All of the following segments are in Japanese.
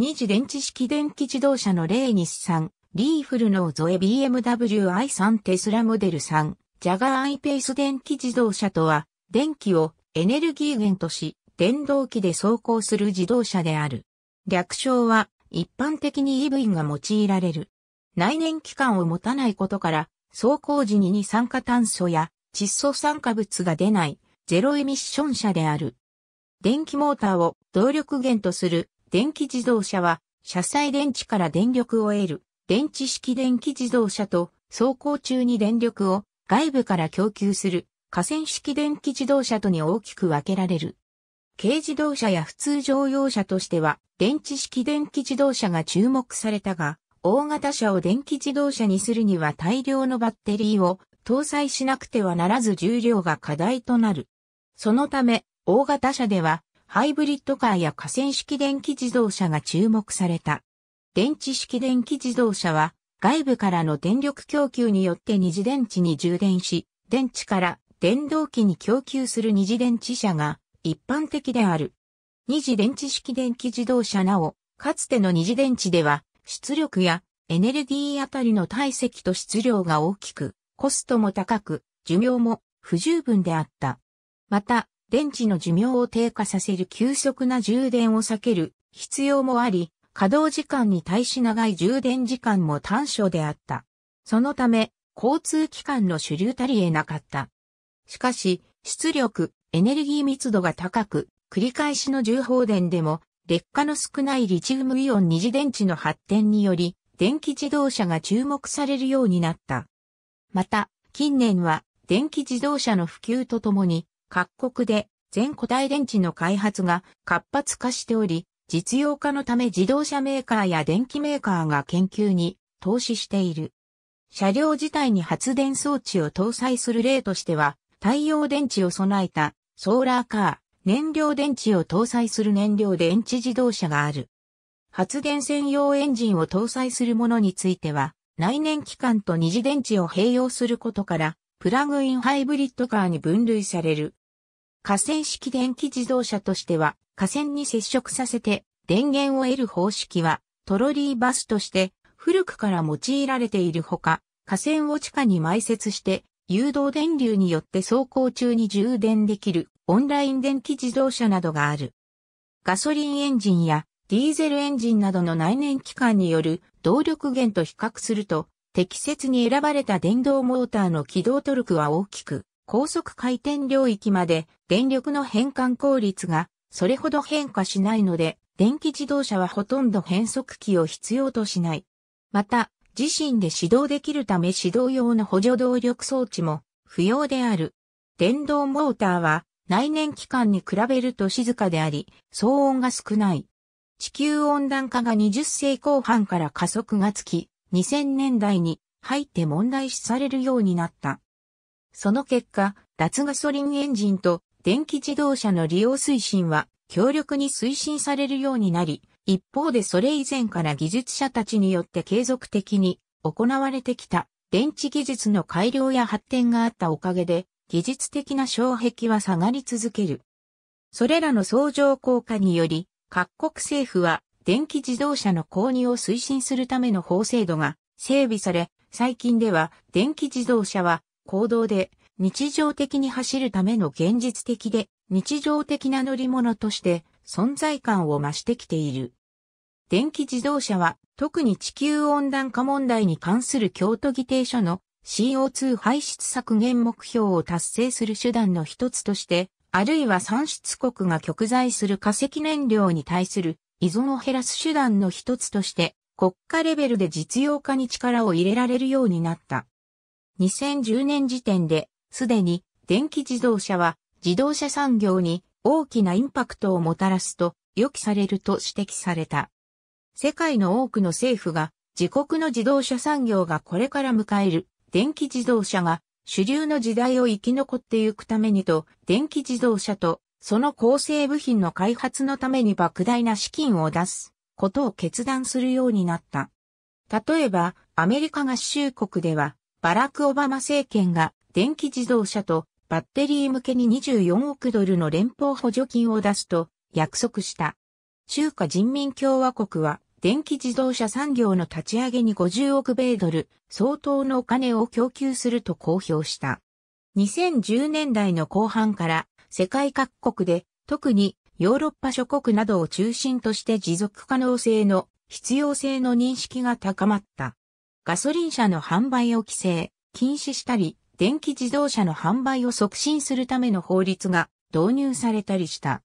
二次電池式電気自動車の例日産、リーフルノーゾエ BMW i3 テスラモデル3、ジャガーアイペース電気自動車とは、電気をエネルギー源とし、電動機で走行する自動車である。略称は、一般的に EV が用いられる。内燃機関を持たないことから、走行時に二酸化炭素や窒素酸化物が出ないゼロエミッション車である。電気モーターを動力源とする電気自動車は、車載電池から電力を得る、電池式電気自動車と、走行中に電力を外部から供給する、河川式電気自動車とに大きく分けられる。軽自動車や普通乗用車としては、電池式電気自動車が注目されたが、大型車を電気自動車にするには大量のバッテリーを搭載しなくてはならず重量が課題となる。そのため、大型車ではハイブリッドカーや河川式電気自動車が注目された。電池式電気自動車は外部からの電力供給によって二次電池に充電し、電池から電動機に供給する二次電池車が一般的である。二次電池式電気自動車なお、かつての二次電池では出力やエネルギーあたりの体積と質量が大きく、コストも高く、寿命も不十分であった。また、電池の寿命を低下させる急速な充電を避ける必要もあり、稼働時間に対し長い充電時間も短所であった。そのため、交通機関の主流たり得なかった。しかし、出力、エネルギー密度が高く、繰り返しの重放電でも、劣化の少ないリチウムイオン二次電池の発展により、電気自動車が注目されるようになった。また、近年は、電気自動車の普及とともに、各国で全固体電池の開発が活発化しており、実用化のため自動車メーカーや電機メーカーが研究に投資している。車両自体に発電装置を搭載する例としては、太陽電池を備えたソーラーカー、燃料電池を搭載する燃料電池自動車がある。発電専用エンジンを搭載するものについては、内燃機関と二次電池を併用することから、プラグインハイブリッドカーに分類される河川式電気自動車としては、河川に接触させて電源を得る方式は、トロリーバスとして古くから用いられているほか、河川を地下に埋設して誘導電流によって走行中に充電できるオンライン電気自動車などがある。ガソリンエンジンやディーゼルエンジンなどの内燃機関による動力源と比較すると、適切に選ばれた電動モーターの起動トルクは大きく、高速回転領域まで電力の変換効率がそれほど変化しないので、電気自動車はほとんど変速機を必要としない。また、自身で始動できるため始動用の補助動力装置も不要である。電動モーターは内燃機関に比べると静かであり、騒音が少ない。地球温暖化が20世後半から加速がつき、2000年代に入って問題視されるようになった。その結果、脱ガソリンエンジンと電気自動車の利用推進は強力に推進されるようになり、一方でそれ以前から技術者たちによって継続的に行われてきた電池技術の改良や発展があったおかげで、技術的な障壁は下がり続ける。それらの相乗効果により、各国政府は電気自動車の購入を推進するための法制度が整備され、最近では電気自動車は行動で日常的に走るための現実的で日常的な乗り物として存在感を増してきている。電気自動車は特に地球温暖化問題に関する京都議定書の CO2 排出削減目標を達成する手段の一つとして、あるいは産出国が極在する化石燃料に対する依存を減らす手段の一つとして、国家レベルで実用化に力を入れられるようになった。2010年時点で、すでに電気自動車は自動車産業に大きなインパクトをもたらすと予期されると指摘された。世界の多くの政府が自国の自動車産業がこれから迎える電気自動車が主流の時代を生き残ってゆくためにと電気自動車とその構成部品の開発のために莫大な資金を出すことを決断するようになった。例えば、アメリカ合衆国では、バラク・オバマ政権が電気自動車とバッテリー向けに24億ドルの連邦補助金を出すと約束した。中華人民共和国は電気自動車産業の立ち上げに50億米ドル相当のお金を供給すると公表した。2010年代の後半から世界各国で特にヨーロッパ諸国などを中心として持続可能性の必要性の認識が高まった。ガソリン車の販売を規制、禁止したり、電気自動車の販売を促進するための法律が導入されたりした。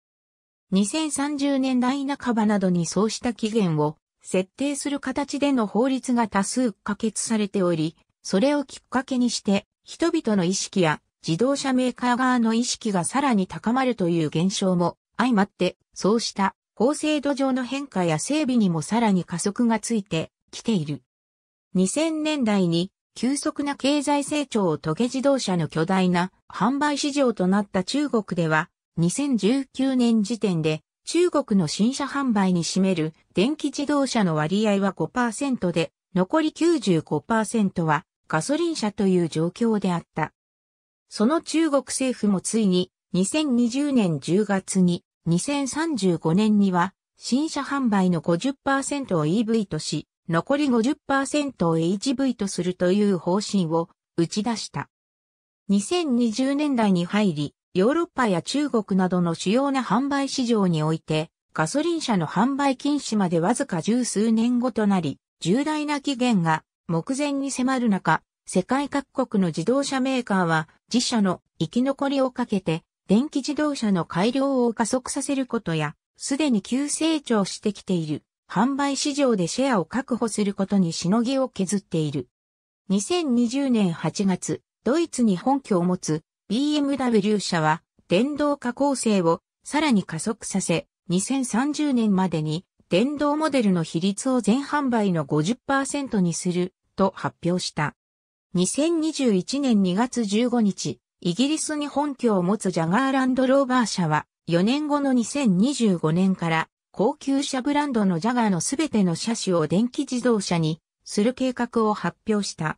2030年代半ばなどにそうした期限を設定する形での法律が多数可決されており、それをきっかけにして人々の意識や自動車メーカー側の意識がさらに高まるという現象も相まってそうした法制度上の変化や整備にもさらに加速がついてきている。2000年代に急速な経済成長を遂げ自動車の巨大な販売市場となった中国では、2019年時点で中国の新車販売に占める電気自動車の割合は5%で、残り95%はガソリン車という状況であった。その中国政府もついに2020年10月に2035年には新車販売の50%を EV とし、残り50%を HV とするという方針を打ち出した。2020年代に入り、ヨーロッパや中国などの主要な販売市場において、ガソリン車の販売禁止までわずか十数年後となり、重大な期限が目前に迫る中、世界各国の自動車メーカーは自社の生き残りをかけて電気自動車の改良を加速させることや、すでに急成長してきている販売市場でシェアを確保することにしのぎを削っている。2020年8月、ドイツに本拠を持つ BMW 社は電動化構成をさらに加速させ、2030年までに電動モデルの比率を全販売の50%にすると発表した。2021年2月15日、イギリスに本拠を持つジャガーランドローバー社は4年後の2025年から高級車ブランドのジャガーのすべての車種を電気自動車にする計画を発表した。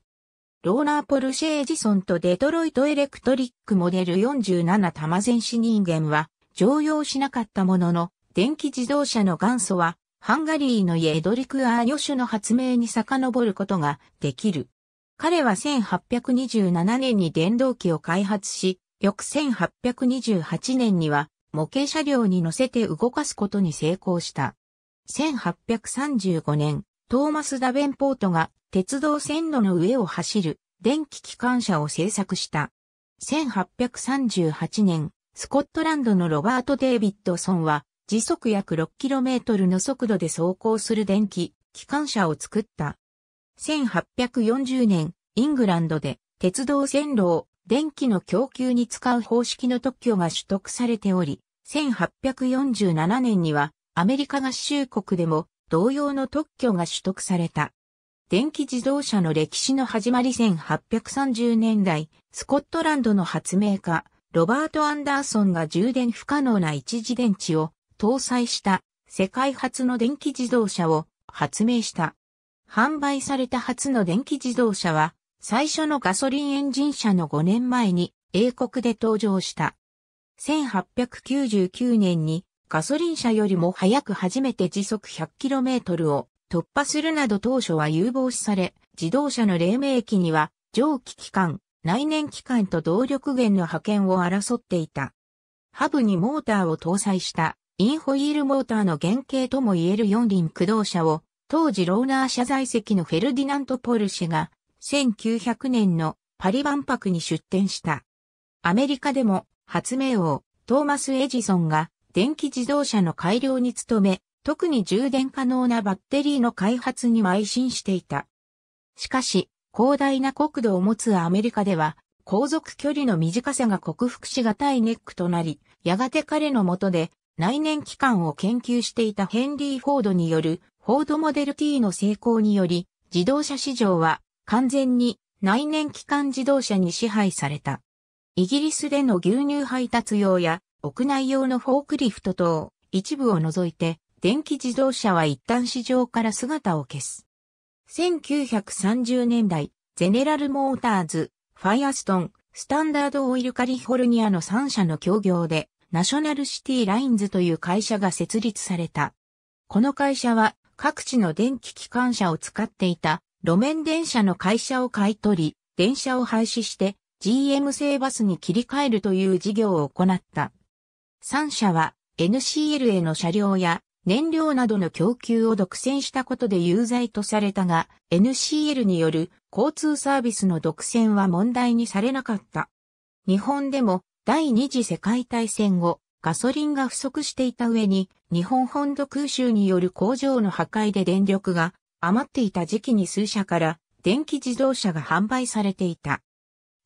ローラーポルシェ・エジソンとデトロイト・エレクトリックモデル47玉全子人間は常用しなかったものの、電気自動車の元祖はハンガリーのイエドリク・アーニョシュの発明に遡ることができる。彼は1827年に電動機を開発し、翌1828年には模型車両に乗せて動かすことに成功した。1835年、トーマス・ダベンポートが鉄道線路の上を走る電気機関車を製作した。1838年、スコットランドのロバート・デイビッドソンは時速約 6km の速度で走行する電気機関車を作った。1840年、イングランドで鉄道線路を電気の供給に使う方式の特許が取得されており、1847年にはアメリカ合衆国でも同様の特許が取得された。電気自動車の歴史の始まり1830年代、スコットランドの発明家、ロバート・アンダーソンが充電不可能な一次電池を搭載した世界初の電気自動車を発明した。販売された初の電気自動車は最初のガソリンエンジン車の5年前に英国で登場した。1899年にガソリン車よりも早く初めて時速 100km を突破するなど当初は有望視され、自動車の黎明期には蒸気機関、内燃機関と動力源の派遣を争っていた。ハブにモーターを搭載したインホイールモーターの原型とも言える四輪駆動車を当時ローナー車在籍のフェルディナント・ポルシェが1900年のパリ万博に出展した。アメリカでも発明王、トーマス・エジソンが電気自動車の改良に努め、特に充電可能なバッテリーの開発に邁進していた。しかし、広大な国土を持つアメリカでは、航続距離の短さが克服しがたいネックとなり、やがて彼の下で内燃機関を研究していたヘンリー・フォードによるフォードモデル T の成功により、自動車市場は完全に内燃機関自動車に支配された。イギリスでの牛乳配達用や屋内用のフォークリフト等、一部を除いて、電気自動車は一旦市場から姿を消す。1930年代、ゼネラルモーターズ、ファイアストン、スタンダードオイルカリフォルニアの3社の協業で、ナショナルシティラインズという会社が設立された。この会社は各地の電気機関車を使っていた路面電車の会社を買い取り、電車を廃止して GM 製バスに切り替えるという事業を行った。3社は NCL への車両や燃料などの供給を独占したことで有罪とされたが、NCL による交通サービスの独占は問題にされなかった。日本でも第二次世界大戦後、ガソリンが不足していた上に、日本本土空襲による工場の破壊で電力が余っていた時期に数社から電気自動車が販売されていた。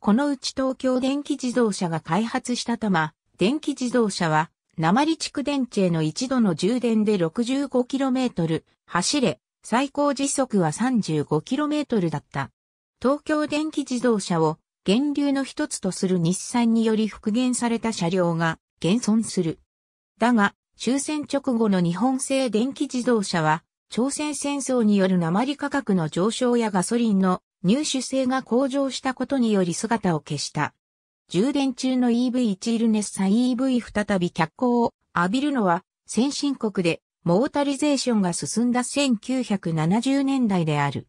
このうち東京電気自動車が開発したタマ、電気自動車は、鉛蓄電池への一度の充電で 65km 走れ、最高時速は 35km だった。東京電気自動車を源流の一つとする日産により復元された車両が現存する。だが、終戦直後の日本製電気自動車は、朝鮮戦争による鉛価格の上昇やガソリンの入手性が向上したことにより姿を消した。充電中の EV チールネッサ EV 再び脚光を浴びるのは先進国でモータリゼーションが進んだ1970年代である。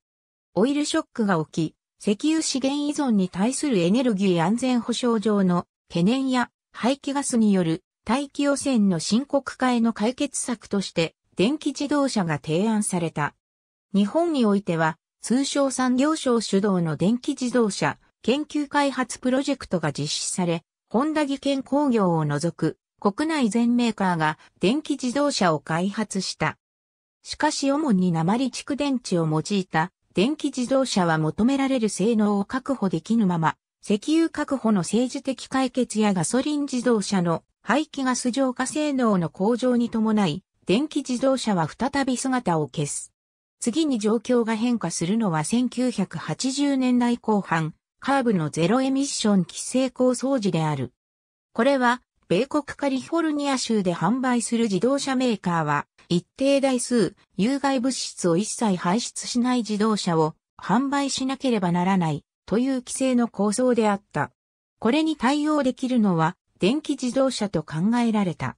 オイルショックが起き、石油資源依存に対するエネルギー安全保障上の懸念や排気ガスによる大気汚染の深刻化への解決策として電気自動車が提案された。日本においては通商産業省主導の電気自動車研究開発プロジェクトが実施され、ホンダ技研工業を除く国内全メーカーが電気自動車を開発した。しかし主に鉛蓄電池を用いた電気自動車は求められる性能を確保できぬまま、石油確保の政治的解決やガソリン自動車の排気ガス浄化性能の向上に伴い、電気自動車は再び姿を消す。次に状況が変化するのは1980年代後半、カーブのゼロエミッション規制構想時である。これは、米国カリフォルニア州で販売する自動車メーカーは、一定台数、有害物質を一切排出しない自動車を販売しなければならないという規制の構想であった。これに対応できるのは、電気自動車と考えられた。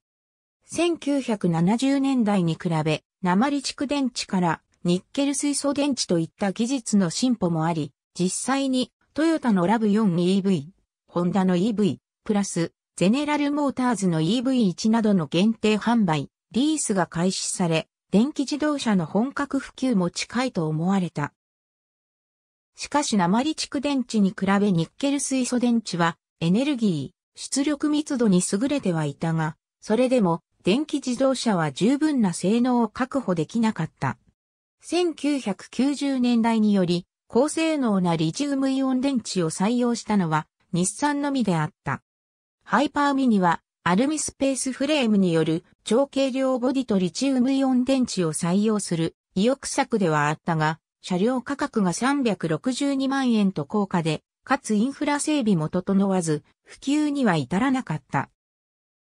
1970年代に比べ、鉛蓄電池からニッケル水素電池といった技術の進歩もあり、実際にトヨタのラブ 4EV、ホンダの EV、プラス、ゼネラルモーターズの EV1 などの限定販売、リースが開始され、電気自動車の本格普及も近いと思われた。しかし鉛蓄電池に比べニッケル水素電池はエネルギー、出力密度に優れてはいたが、それでも電気自動車は十分な性能を確保できなかった。1990年代により、高性能なリチウムイオン電池を採用したのは、日産のみであった。ハイパーミニは、アルミスペースフレームによる超軽量ボディとリチウムイオン電池を採用する意欲作ではあったが、車両価格が362万円と高価で、かつインフラ整備も整わず、普及には至らなかった。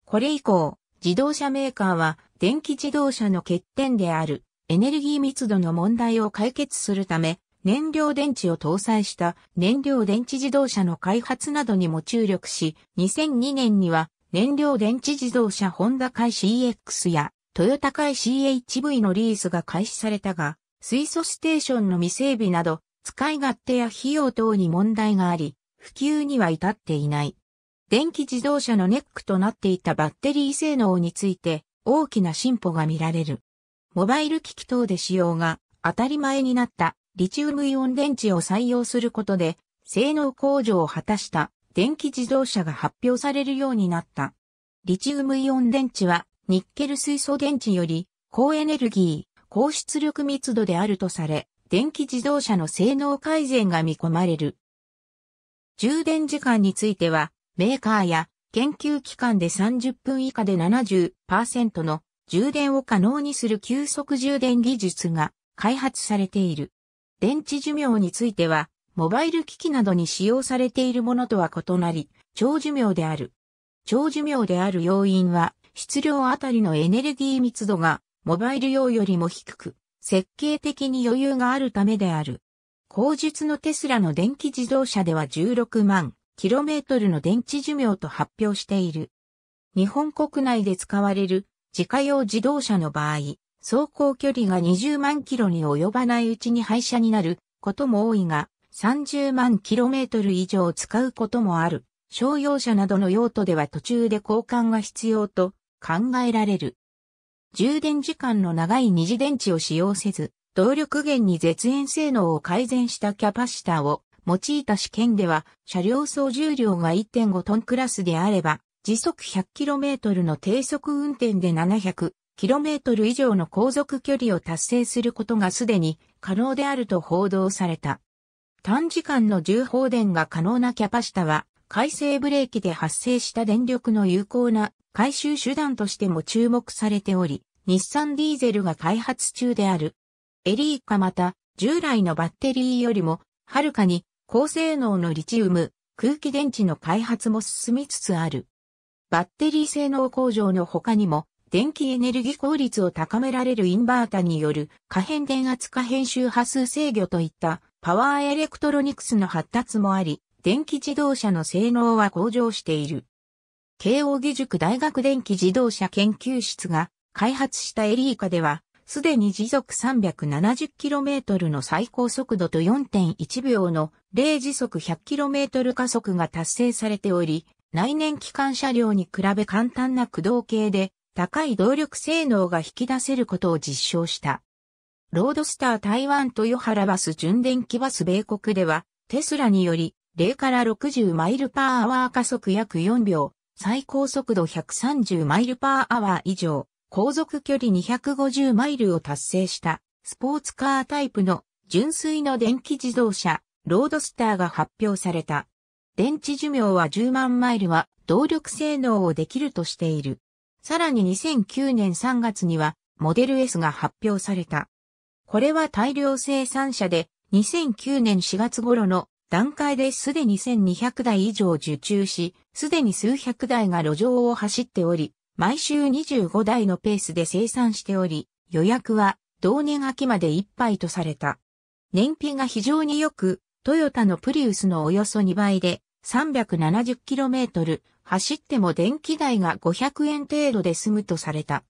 これ以降、自動車メーカーは電気自動車の欠点であるエネルギー密度の問題を解決するため、燃料電池を搭載した燃料電池自動車の開発などにも注力し、2002年には燃料電池自動車ホンダ海 CX やトヨタ会 CHV のリースが開始されたが、水素ステーションの未整備など、使い勝手や費用等に問題があり、普及には至っていない。電気自動車のネックとなっていたバッテリー性能について大きな進歩が見られる。モバイル機器等で使用が当たり前になったリチウムイオン電池を採用することで、性能向上を果たした電気自動車が発表されるようになった。リチウムイオン電池はニッケル水素電池より高エネルギー、高出力密度であるとされ、電気自動車の性能改善が見込まれる。充電時間については、メーカーや研究機関で30分以下で70%の充電を可能にする急速充電技術が開発されている。電池寿命については、モバイル機器などに使用されているものとは異なり、長寿命である。長寿命である要因は、質量あたりのエネルギー密度が、モバイル用よりも低く、設計的に余裕があるためである。後述のテスラの電気自動車では16万 km の電池寿命と発表している。日本国内で使われる自家用自動車の場合、走行距離が20万キロに及ばないうちに廃車になることも多いが、30万キロメートル以上使うこともある。商用車などの用途では途中で交換が必要と考えられる。充電時間の長い二次電池を使用せず、動力源に絶縁性能を改善したキャパシタを用いた試験では、車両総重量が1.5トンクラスであれば、時速 100km の低速運転で 700km 以上の航続距離を達成することがすでに可能であると報道された。短時間の重放電が可能なキャパシタは、回生ブレーキで発生した電力の有効な回収手段としても注目されており、日産ディーゼルが開発中である。エリーカまた、従来のバッテリーよりも、はるかに高性能のリチウム、空気電池の開発も進みつつある。バッテリー性能向上の他にも、電気エネルギー効率を高められるインバータによる可変電圧可変周波数制御といったパワーエレクトロニクスの発達もあり、電気自動車の性能は向上している。慶応義塾大学電気自動車研究室が開発したエリーカでは、すでに時速 370km の最高速度と4.1秒の0時速 100km 加速が達成されており、内燃機関車両に比べ簡単な駆動系で高い動力性能が引き出せることを実証した。ロードスター台湾豊原バス純電気バス米国ではテスラにより0から60マイルパーアワー加速約4秒、最高速度130マイルパーアワー以上、航続距離250マイルを達成したスポーツカータイプの純粋の電気自動車ロードスターが発表された。電池寿命は10万マイルは動力性能をできるとしている。さらに2009年3月にはモデル S が発表された。これは大量生産車で2009年4月頃の段階ですでに1200台以上受注し、すでに数百台が路上を走っており、毎週25台のペースで生産しており、予約は同年秋までいっぱいとされた。燃費が非常に良く、トヨタのプリウスのおよそ2倍で 370km 走っても電気代が500円程度で済むとされた。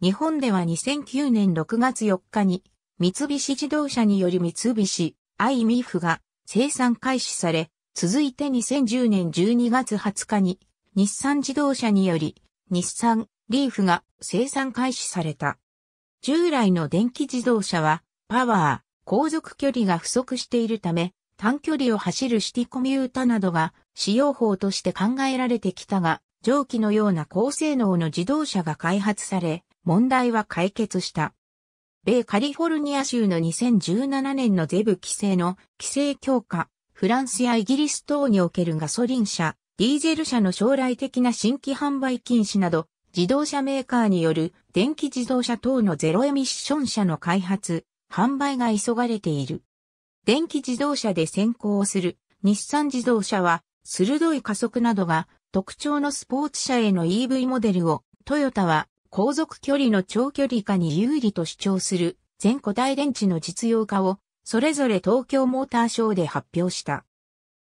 日本では2009年6月4日に三菱自動車により三菱アイミーフが生産開始され、続いて2010年12月20日に日産自動車により日産リーフが生産開始された。従来の電気自動車はパワー、航続距離が不足しているため、短距離を走るシティコミュータなどが使用法として考えられてきたが、蒸気のような高性能の自動車が開発され、問題は解決した。米カリフォルニア州の2017年のゼブ規制の規制強化、フランスやイギリス等におけるガソリン車、ディーゼル車の将来的な新規販売禁止など、自動車メーカーによる電気自動車等のゼロエミッション車の開発、販売が急がれている。電気自動車で先行する日産自動車は鋭い加速などが特徴のスポーツ車への EV モデルをトヨタは航続距離の長距離化に有利と主張する全固体電池の実用化をそれぞれ東京モーターショーで発表した。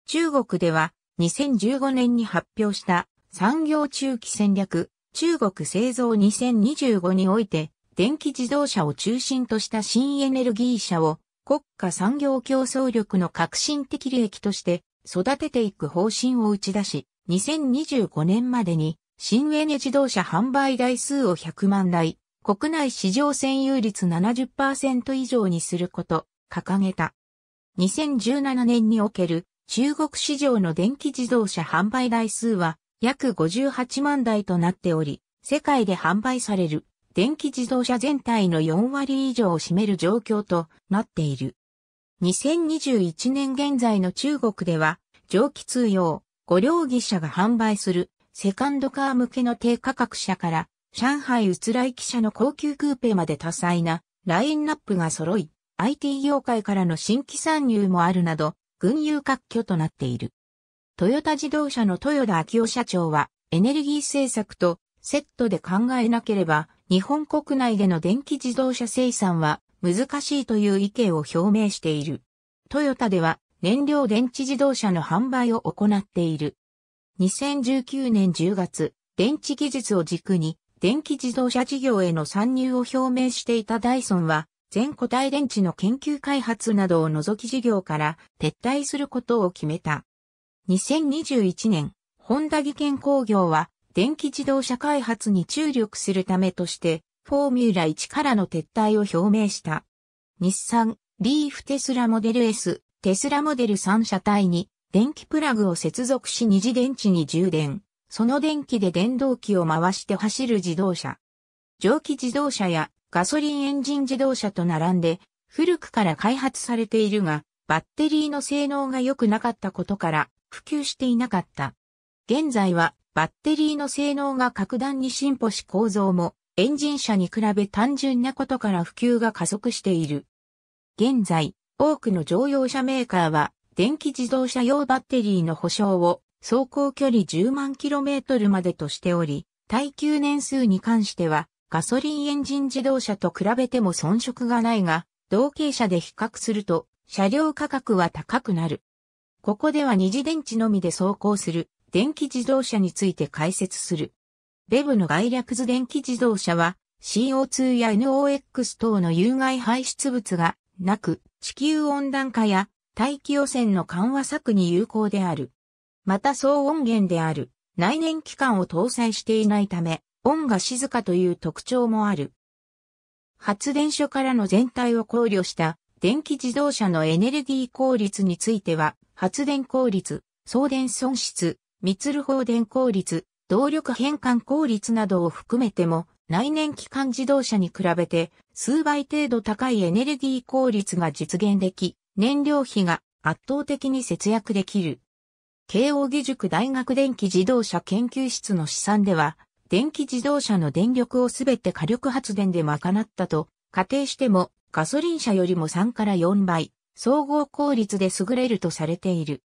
中国では2015年に発表した産業中期戦略中国製造2025において電気自動車を中心とした新エネルギー車を国家産業競争力の革新的利益として育てていく方針を打ち出し、2025年までに新エネ自動車販売台数を100万台、国内市場占有率70%以上にすること、掲げた。2017年における中国市場の電気自動車販売台数は約58万台となっており、世界で販売される電気自動車全体の4割以上を占める状況となっている。2021年現在の中国では、蒸気通用、ご両義車が販売するセカンドカー向けの低価格車から、上海うつらい汽車の高級クーペまで多彩なラインナップが揃い、IT 業界からの新規参入もあるなど、群雄割拠となっている。トヨタ自動車の豊田昭夫社長は、エネルギー政策とセットで考えなければ日本国内での電気自動車生産は難しいという意見を表明している。トヨタでは燃料電池自動車の販売を行っている。2019年10月、電池技術を軸に電気自動車事業への参入を表明していたダイソンは、全固体電池の研究開発などを除き事業から撤退することを決めた。2021年、ホンダ技研工業は電気自動車開発に注力するためとして、フォーミュラ1からの撤退を表明した。日産、リーフテスラモデル S、テスラモデル3車体に電気プラグを接続し二次電池に充電。その電気で電動機を回して走る自動車。蒸気自動車やガソリンエンジン自動車と並んで古くから開発されているが、バッテリーの性能が良くなかったことから普及していなかった。現在はバッテリーの性能が格段に進歩し構造もエンジン車に比べ単純なことから普及が加速している。現在、多くの乗用車メーカーは電気自動車用バッテリーの保証を走行距離10万 km までとしており、耐久年数に関してはガソリンエンジン自動車と比べても遜色がないが、同型車で比較すると車両価格は高くなる。ここでは二次電池のみで走行する電気自動車について解説する。ベブの概略図電気自動車は CO2 や NOx 等の有害排出物がなく地球温暖化や大気汚染の緩和策に有効である。また騒音源である内燃機関を搭載していないため音が静かという特徴もある。発電所からの全体を考慮した電気自動車のエネルギー効率については、発電効率、送電損失、密る放電効率、動力変換効率などを含めても、内燃機関自動車に比べて数倍程度高いエネルギー効率が実現でき、燃料費が圧倒的に節約できる。慶応義塾大学電気自動車研究室の試算では、電気自動車の電力をすべて火力発電で賄ったと仮定しても、ガソリン車よりも3から4倍、総合効率で優れるとされている。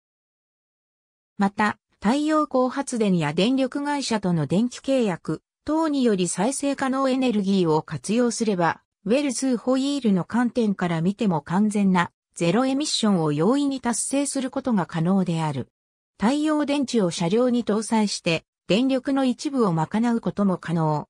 また、太陽光発電や電力会社との電気契約等により再生可能エネルギーを活用すれば、ウェルズホイールの観点から見ても完全なゼロエミッションを容易に達成することが可能である。太陽電池を車両に搭載して電力の一部を賄うことも可能。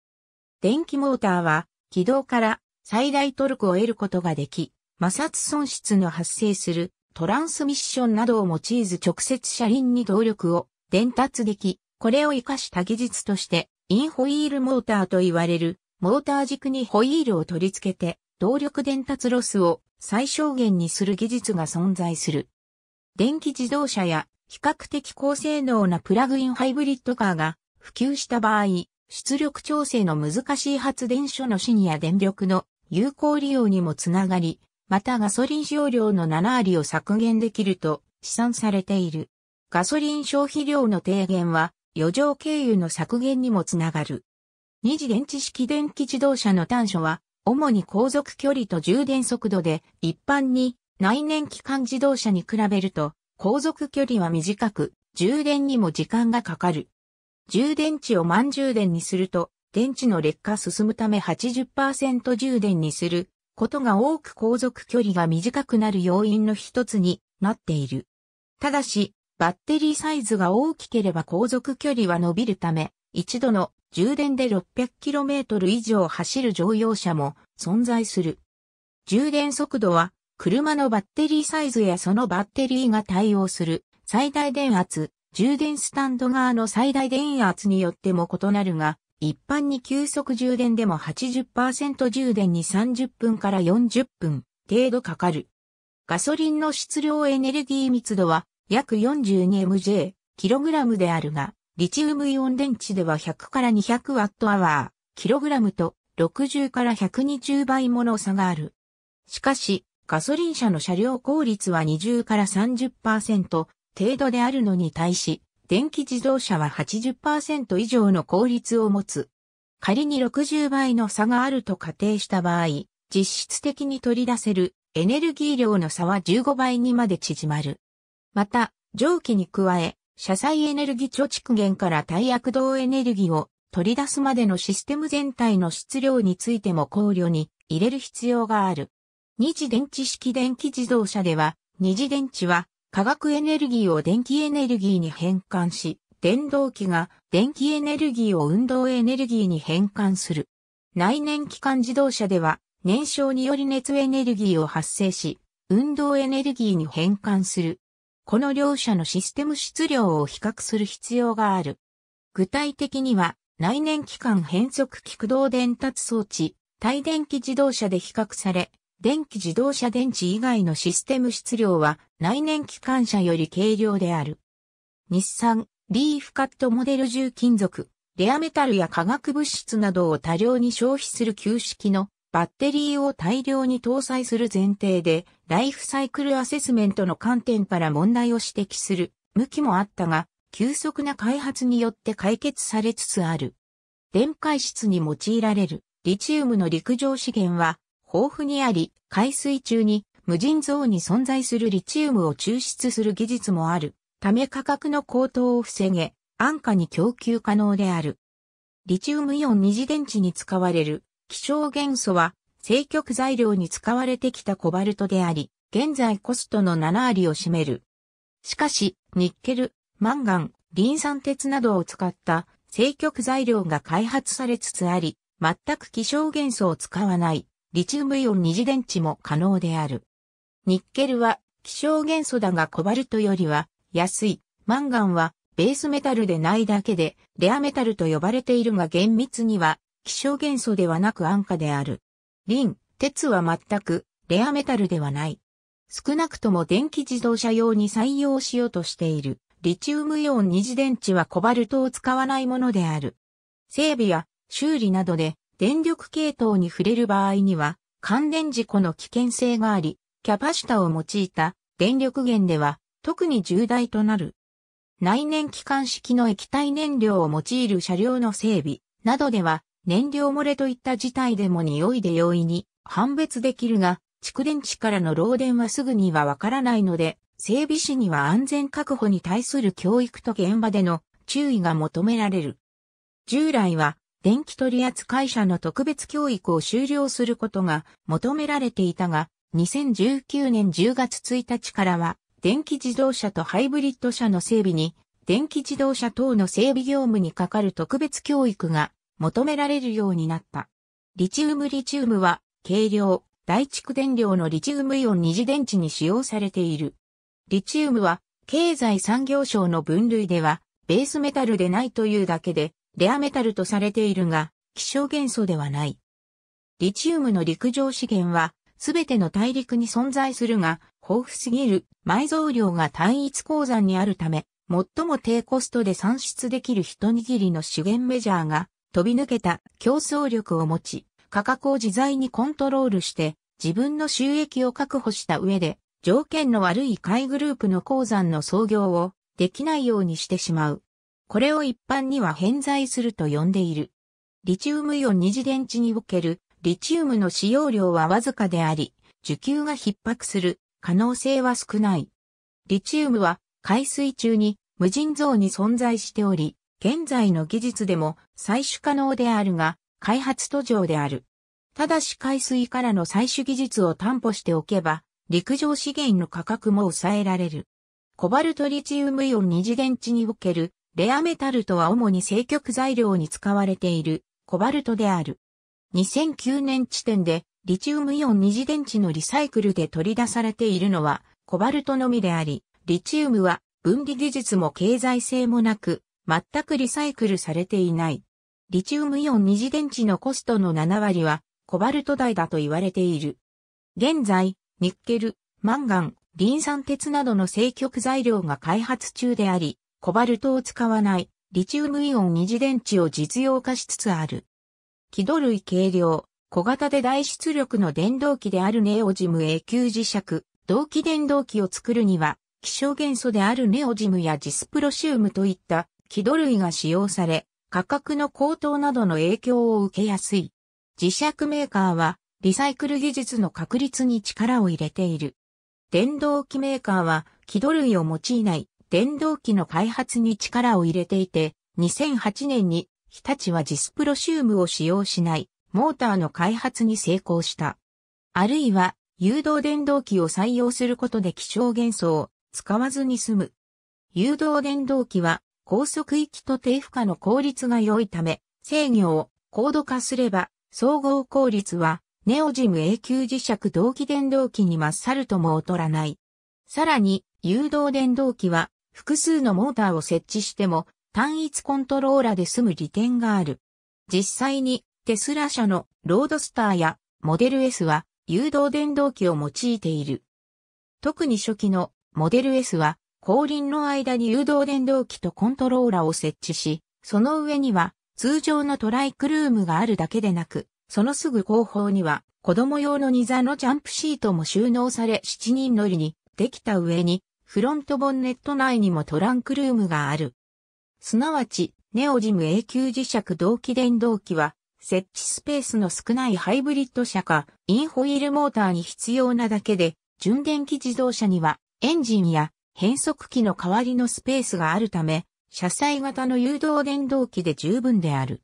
電気モーターは軌道から最大トルクを得ることができ、摩擦損失の発生するトランスミッションなどを用いず直接車輪に動力を伝達でき、これを活かした技術として、インホイールモーターと言われる、モーター軸にホイールを取り付けて、動力伝達ロスを最小限にする技術が存在する。電気自動車や比較的高性能なプラグインハイブリッドカーが普及した場合、出力調整の難しい発電所のシニア電力の有効利用にもつながり、またガソリン使用量の7割を削減できると試算されている。ガソリン消費量の低減は余剰経由の削減にもつながる。二次電池式電気自動車の短所は、主に航続距離と充電速度で、一般に内燃機関自動車に比べると、航続距離は短く、充電にも時間がかかる。充電池を満充電にすると、電池の劣化進むため80%充電にすることが多く航続距離が短くなる要因の一つになっている。ただし、バッテリーサイズが大きければ航続距離は伸びるため、一度の充電で 600km 以上走る乗用車も存在する。充電速度は車のバッテリーサイズやそのバッテリーが対応する最大電圧、充電スタンド側の最大電圧によっても異なるが、一般に急速充電でも80%充電に30分から40分程度かかる。ガソリンの質量エネルギー密度は約 42mJ、kg であるが、リチウムイオン電池では100から 200Wh、kg と60から120倍もの差がある。しかし、ガソリン車の車両効率は20から30%程度であるのに対し、電気自動車は80%以上の効率を持つ。仮に60倍の差があると仮定した場合、実質的に取り出せるエネルギー量の差は15倍にまで縮まる。また、蒸気に加え、車載エネルギー貯蓄源から耐躍動エネルギーを取り出すまでのシステム全体の質量についても考慮に入れる必要がある。二次電池式電気自動車では、二次電池は化学エネルギーを電気エネルギーに変換し、電動機が電気エネルギーを運動エネルギーに変換する。内燃機関自動車では、燃焼により熱エネルギーを発生し、運動エネルギーに変換するこの両者のシステム質量を比較する必要がある。具体的には、内燃機関変速気駆動伝達装置、対電気自動車で比較され、電気自動車電池以外のシステム質量は内燃機関車より軽量である。日産、リーフカットモデル重金属、レアメタルや化学物質などを多量に消費する旧式のバッテリーを大量に搭載する前提で、ライフサイクルアセスメントの観点から問題を指摘する向きもあったが、急速な開発によって解決されつつある。電解質に用いられるリチウムの陸上資源は豊富にあり、海水中に無尽蔵に存在するリチウムを抽出する技術もあるため価格の高騰を防げ、安価に供給可能である。リチウムイオン二次電池に使われる気象元素は、正極材料に使われてきたコバルトであり、現在コストの7割を占める。しかし、ニッケル、マンガン、リン酸鉄などを使った正極材料が開発されつつあり、全く気象元素を使わないリチウムイオン二次電池も可能である。ニッケルは気象元素だがコバルトよりは安い。マンガンはベースメタルでないだけでレアメタルと呼ばれているが厳密には希少元素ではなく安価である。リン、鉄は全くレアメタルではない。少なくとも電気自動車用に採用しようとしているリチウムイオン二次電池はコバルトを使わないものである。整備や修理などで電力系統に触れる場合には関連事故の危険性があり、キャパシタを用いた電力源では特に重大となる。内燃機関式の液体燃料を用いる車両の整備などでは燃料漏れといった事態でも匂いで容易に判別できるが、蓄電池からの漏電はすぐにはわからないので、整備士には安全確保に対する教育と現場での注意が求められる。従来は電気取扱者の特別教育を終了することが求められていたが、2019年10月1日からは電気自動車とハイブリッド車の整備に電気自動車等の整備業務にかかる特別教育が求められるようになった。リチウムリチウムは、軽量、大蓄電量のリチウムイオン二次電池に使用されている。リチウムは、経済産業省の分類では、ベースメタルでないというだけで、レアメタルとされているが、希少元素ではない。リチウムの陸上資源は、すべての大陸に存在するが、豊富すぎる埋蔵量が単一鉱山にあるため、最も低コストで産出できる一握りの資源メジャーが飛び抜けた競争力を持ち、価格を自在にコントロールして、自分の収益を確保した上で、条件の悪い買いグループの鉱山の創業をできないようにしてしまう。これを一般には偏在すると呼んでいる。リチウムイオン二次電池におけるリチウムの使用量はわずかであり、需給が逼迫する可能性は少ない。リチウムは海水中に無人像に存在しており、現在の技術でも採取可能であるが、開発途上である。ただし海水からの採取技術を担保しておけば、陸上資源の価格も抑えられる。コバルトリチウムイオン二次元池におけるレアメタルとは主に正極材料に使われているコバルトである。2009年時点でリチウムイオン二次電池のリサイクルで取り出されているのはコバルトのみであり、リチウムは分離技術も経済性もなく全くリサイクルされていない。リチウムイオン二次電池のコストの7割はコバルト代だと言われている。現在、ニッケル、マンガン、リン酸鉄などの正極材料が開発中であり、コバルトを使わないリチウムイオン二次電池を実用化しつつある。気土類軽量、小型で大出力の電動機であるネオジム A 級磁石、同期電動機を作るには、希少元素であるネオジムやジスプロシウムといった木土類が使用され、価格の高騰などの影響を受けやすい。磁石メーカーは、リサイクル技術の確立に力を入れている。電動機メーカーは、木土類を用いない電動機の開発に力を入れていて、2008年に日立はジスプロシウムを使用しないモーターの開発に成功した。あるいは、誘導電動機を採用することで気象元素を使わずに済む。誘導電動機は高速域と低負荷の効率が良いため、制御を高度化すれば、総合効率は、ネオジム永久磁石同期電動機に勝るとも劣らない。さらに、誘導電動機は、複数のモーターを設置しても、単一コントローラで済む利点がある。実際に、テスラ社のロードスターやモデル S は、誘導電動機を用いている。特に初期のモデル S は、後輪の間に誘導電動機とコントローラーを設置し、その上には通常のトライクルームがあるだけでなく、そのすぐ後方には子供用の荷座のジャンプシートも収納され7人乗りにできた上に、フロントボンネット内にもトランクルームがある。すなわち、ネオジム永久磁石同期電動機は、設置スペースの少ないハイブリッド車か、インホイールモーターに必要なだけで、純電気自動車には、エンジンや変速機の代わりのスペースがあるため、車載型の誘導電動機で十分である。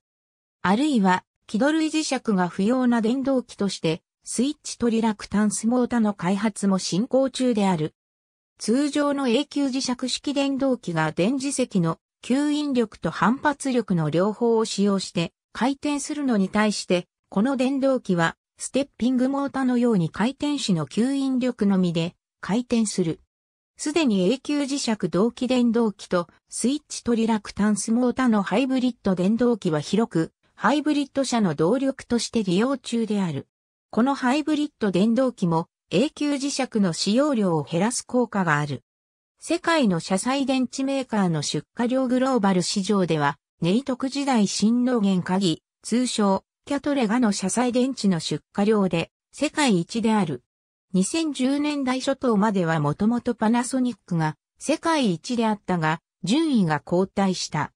あるいは、気取類磁石が不要な電動機として、スイッチリラクタンスモータの開発も進行中である。通常の永久磁石式電動機が電磁石の吸引力と反発力の両方を使用して回転するのに対して、この電動機はステッピングモータのように回転子の吸引力のみで回転する。すでに永久磁石同期電動機とスイッチリラクタンスモータのハイブリッド電動機は広く、ハイブリッド車の動力として利用中である。このハイブリッド電動機も永久磁石の使用量を減らす効果がある。世界の車載電池メーカーの出荷量グローバル市場では、ネイトク時代新能源鍵、通称、キャトレガの車載電池の出荷量で、世界一である。2010年代初頭まではもともとパナソニックが世界一であったが、順位が後退した。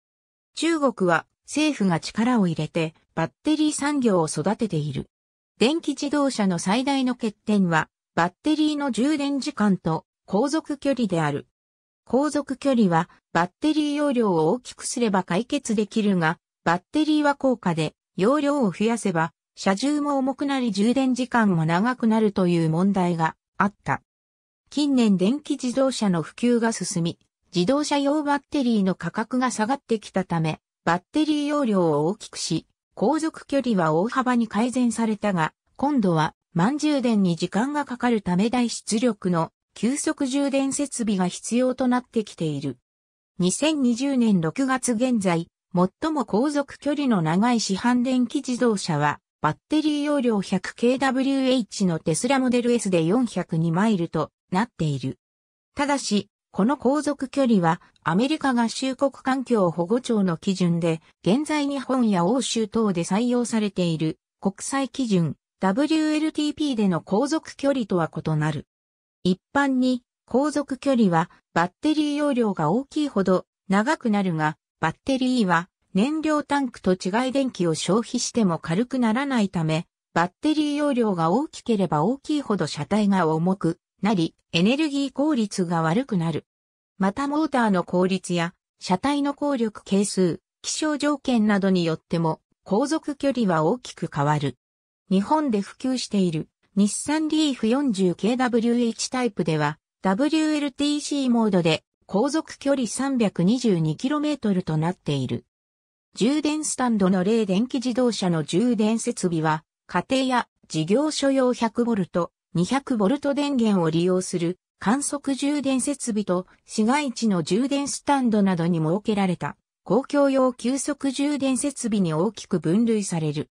中国は政府が力を入れてバッテリー産業を育てている。電気自動車の最大の欠点は、バッテリーの充電時間と航続距離である。航続距離はバッテリー容量を大きくすれば解決できるが、バッテリーは高価で容量を増やせば車重も重くなり充電時間も長くなるという問題があった。近年電気自動車の普及が進み、自動車用バッテリーの価格が下がってきたため、バッテリー容量を大きくし、航続距離は大幅に改善されたが、今度は満充電に時間がかかるため大出力の急速充電設備が必要となってきている。2020年6月現在、最も航続距離の長い市販電気自動車はバッテリー容量 100kWh のテスラモデル S で402マイルとなっている。ただし、この航続距離はアメリカ合衆国環境保護庁の基準で、現在日本や欧州等で採用されている国際基準 WLTP での航続距離とは異なる。一般に航続距離はバッテリー容量が大きいほど長くなるが、バッテリーは燃料タンクと違い電気を消費しても軽くならないため、バッテリー容量が大きければ大きいほど車体が重くなり、エネルギー効率が悪くなる。またモーターの効率や車体の効力係数、気象条件などによっても航続距離は大きく変わる。日本で普及している日産リーフ 40kWh タイプでは WLTC モードで航続距離 322km となっている。充電スタンドの例電気自動車の充電設備は、家庭や事業所用 100V、200V 電源を利用する観測充電設備と市街地の充電スタンドなどに設けられた公共用急速充電設備に大きく分類される。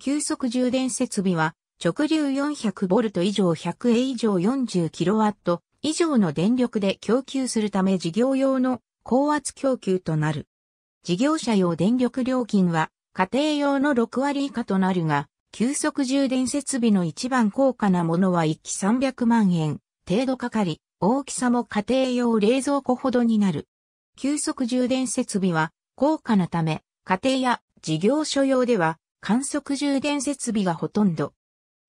急速充電設備は直流 400V 以上 100A 以上 40kW 以上の電力で供給するため事業用の高圧供給となる。事業者用電力料金は家庭用の6割以下となるが、急速充電設備の一番高価なものは1機300万円程度かかり、大きさも家庭用冷蔵庫ほどになる。急速充電設備は高価なため、家庭や事業所用では観測充電設備がほとんど。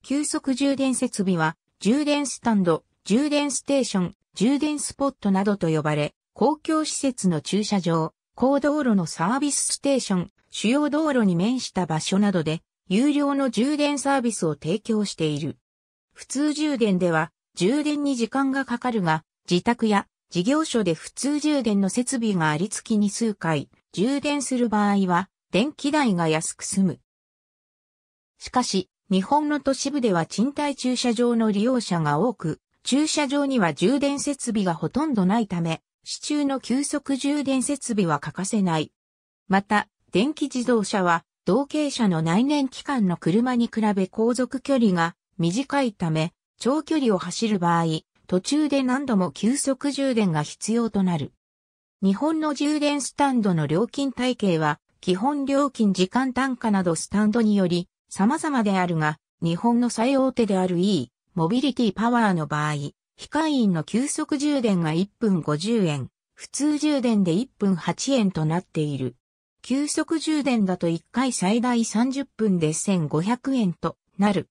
急速充電設備は充電スタンド、充電ステーション、充電スポットなどと呼ばれ、公共施設の駐車場、高道路のサービスステーション、主要道路に面した場所などで、有料の充電サービスを提供している。普通充電では、充電に時間がかかるが、自宅や事業所で普通充電の設備がありきに数回、充電する場合は、電気代が安く済む。しかし、日本の都市部では賃貸駐車場の利用者が多く、駐車場には充電設備がほとんどないため、市中の急速充電設備は欠かせない。また、電気自動車は、同型車の内燃機関の車に比べ航続距離が短いため、長距離を走る場合、途中で何度も急速充電が必要となる。日本の充電スタンドの料金体系は、基本料金時間単価などスタンドにより様々であるが、日本の最大手である E、モビリティパワーの場合、非会員の急速充電が1分50円、普通充電で1分8円となっている。急速充電だと1回最大30分で1500円となる。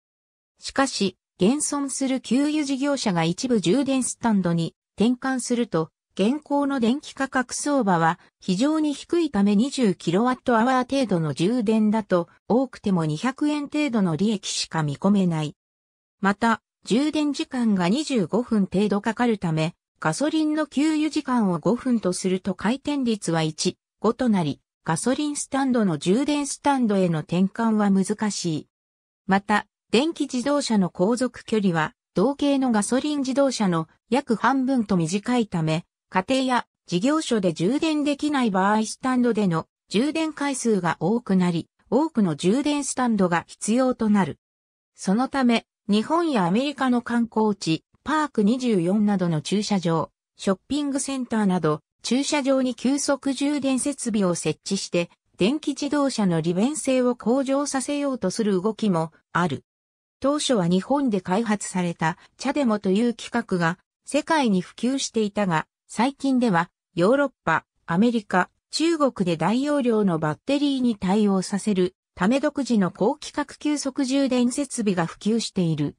しかし、現存する給油事業者が一部充電スタンドに転換すると、現行の電気価格相場は非常に低いため 20kWh 程度の充電だと多くても200円程度の利益しか見込めない。また、充電時間が25分程度かかるため、ガソリンの給油時間を5分とすると回転率は1、5となり、ガソリンスタンドの充電スタンドへの転換は難しい。また、電気自動車の航続距離は、同型のガソリン自動車の約半分と短いため、家庭や事業所で充電できない場合スタンドでの充電回数が多くなり、多くの充電スタンドが必要となる。そのため、日本やアメリカの観光地、パーク24などの駐車場、ショッピングセンターなど、駐車場に急速充電設備を設置して、電気自動車の利便性を向上させようとする動きもある。当初は日本で開発されたチャデモという企画が世界に普及していたが、最近ではヨーロッパ、アメリカ、中国で大容量のバッテリーに対応させるため独自の高規格急速充電設備が普及している。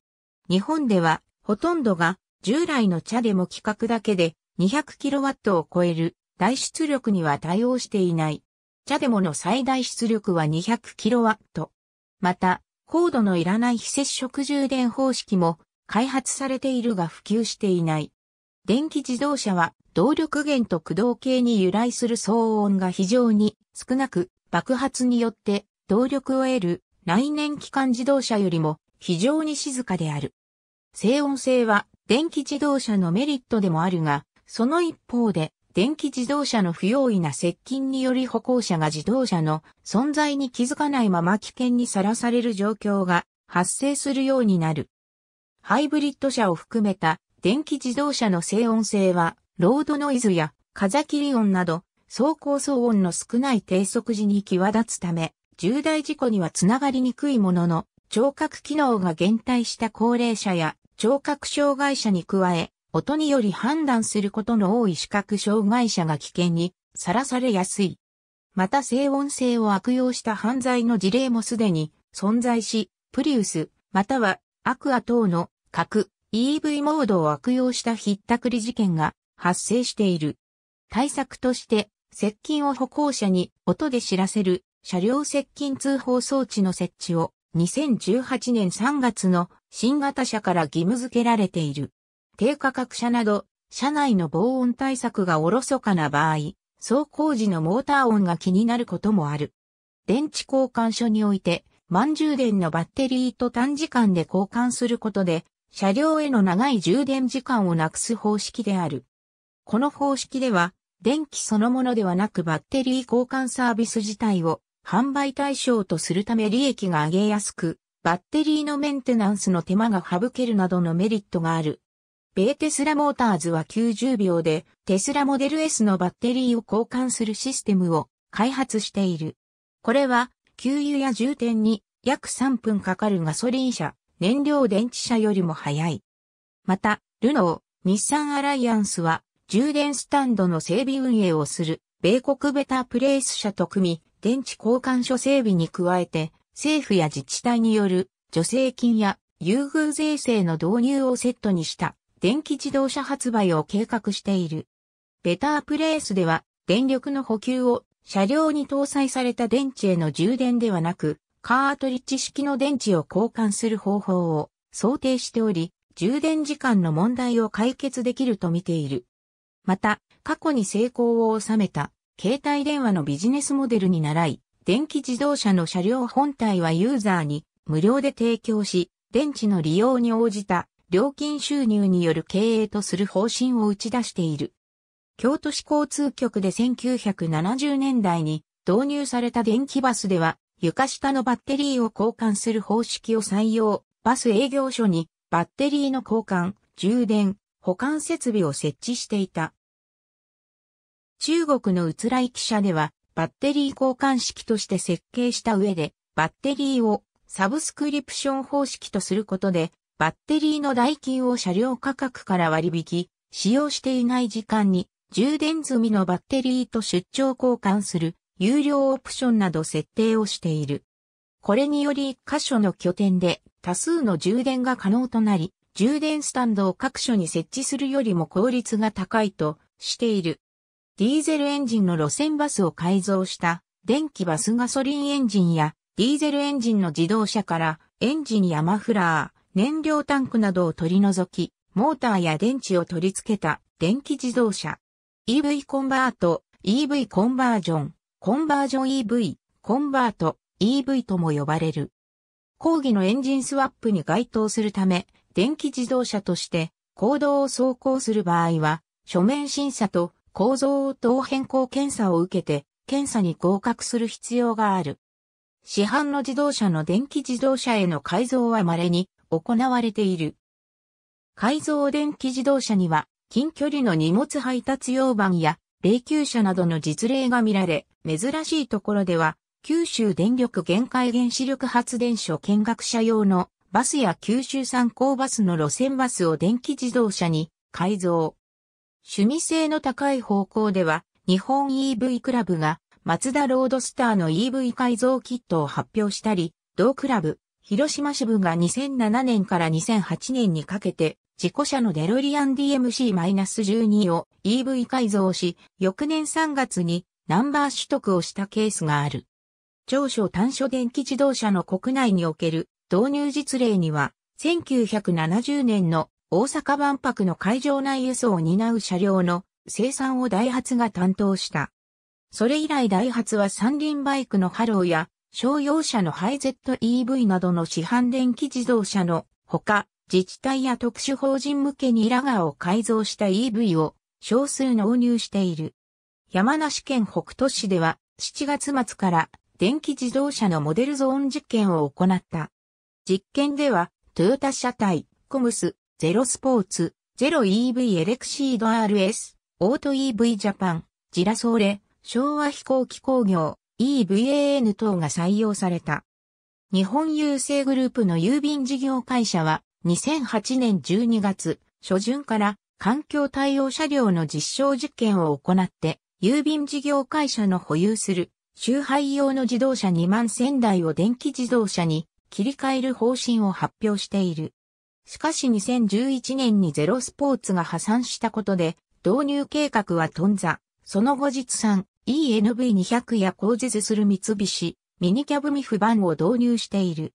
日本では、ほとんどが従来の茶でも規格だけで 200kW を超える大出力には対応していない。茶でもの最大出力は 200kW。また、高度のいらない非接触充電方式も開発されているが普及していない。電気自動車は動力源と駆動系に由来する騒音が非常に少なく爆発によって動力を得る内燃機関自動車よりも非常に静かである。静音性は電気自動車のメリットでもあるが、その一方で電気自動車の不用意な接近により歩行者が自動車の存在に気づかないまま危険にさらされる状況が発生するようになる。ハイブリッド車を含めた電気自動車の静音性は、ロードノイズや風切り音など、走行騒音の少ない低速時に際立つため、重大事故にはつながりにくいものの、聴覚機能が減退した高齢者や聴覚障害者に加え、音により判断することの多い視覚障害者が危険にさらされやすい。また静音性を悪用した犯罪の事例もすでに存在し、プリウス、またはアクア等の核 EV モードを悪用したひったくり事件が発生している。対策として、接近を歩行者に音で知らせる車両接近通報装置の設置を2018年3月の新型車から義務付けられている。低価格車など、車内の防音対策がおろそかな場合、走行時のモーター音が気になることもある。電池交換所において、満充電のバッテリーと短時間で交換することで、車両への長い充電時間をなくす方式である。この方式では、電気そのものではなくバッテリー交換サービス自体を販売対象とするため利益が上げやすく、バッテリーのメンテナンスの手間が省けるなどのメリットがある。米テスラモーターズは90秒でテスラモデル S のバッテリーを交換するシステムを開発している。これは給油や充填に約3分かかるガソリン車、燃料電池車よりも早い。また、ルノー、日産アライアンスは充電スタンドの整備運営をする米国ベタープレイス社と組み、電池交換所整備に加えて、政府や自治体による助成金や優遇税制の導入をセットにした電気自動車発売を計画している。ベタープレイスでは電力の補給を車両に搭載された電池への充電ではなく、カートリッジ式の電池を交換する方法を想定しており、充電時間の問題を解決できると見ている。また、過去に成功を収めた携帯電話のビジネスモデルに習い、電気自動車の車両本体はユーザーに無料で提供し、電池の利用に応じた料金収入による経営とする方針を打ち出している。京都市交通局で1970年代に導入された電気バスでは、床下のバッテリーを交換する方式を採用、バス営業所にバッテリーの交換、充電、保管設備を設置していた。中国の移来記者では、バッテリー交換式として設計した上で、バッテリーをサブスクリプション方式とすることで、バッテリーの代金を車両価格から割引、使用していない時間に充電済みのバッテリーと出張交換する有料オプションなど設定をしている。これにより一箇所の拠点で多数の充電が可能となり、充電スタンドを各所に設置するよりも効率が高いとしている。ディーゼルエンジンの路線バスを改造した電気バスガソリンエンジンやディーゼルエンジンの自動車からエンジンやマフラー、燃料タンクなどを取り除き、モーターや電池を取り付けた電気自動車。EV コンバート、EV コンバージョン、コンバージョン EV、コンバート、EV とも呼ばれる。講義のエンジンスワップに該当するため、電気自動車として、公道を走行する場合は、書面審査と構造応答変更検査を受けて、検査に合格する必要がある。市販の自動車の電気自動車への改造は稀に行われている。改造電気自動車には近距離の荷物配達用板や霊柩車などの実例が見られ、珍しいところでは九州電力限界原子力発電所見学者用のバスや九州産考バスの路線バスを電気自動車に改造。趣味性の高い方向では、日本 EV クラブが、マツダロードスターの EV 改造キットを発表したり、同クラブ、広島支部が2007年から2008年にかけて、自己車のデロリアン DMC-12 を EV 改造し、翌年3月にナンバー取得をしたケースがある。長所短所電気自動車の国内における導入実例には、1970年の大阪万博の会場内輸送を担う車両の生産をダイハツが担当した。それ以来ダイハツは三輪バイクのハローや商用車のハイゼット EV などの市販電気自動車のほか、自治体や特殊法人向けにラガーを改造した EV を少数納入している。山梨県北杜市では7月末から電気自動車のモデルゾーン実験を行った。実験ではトヨタ車体コムスゼロスポーツ、ゼロ EV エレクシード RS、オート EV ジャパン、ジラソーレ、昭和飛行機工業、EVAN 等が採用された。日本郵政グループの郵便事業会社は2008年12月初旬から環境対応車両の実証実験を行って郵便事業会社の保有する周配用の自動車2万1000台を電気自動車に切り替える方針を発表している。しかし2011年にゼロスポーツが破産したことで、導入計画は頓挫。その後日産、ENV200 や工事する三菱、ミニキャブミフ版を導入している。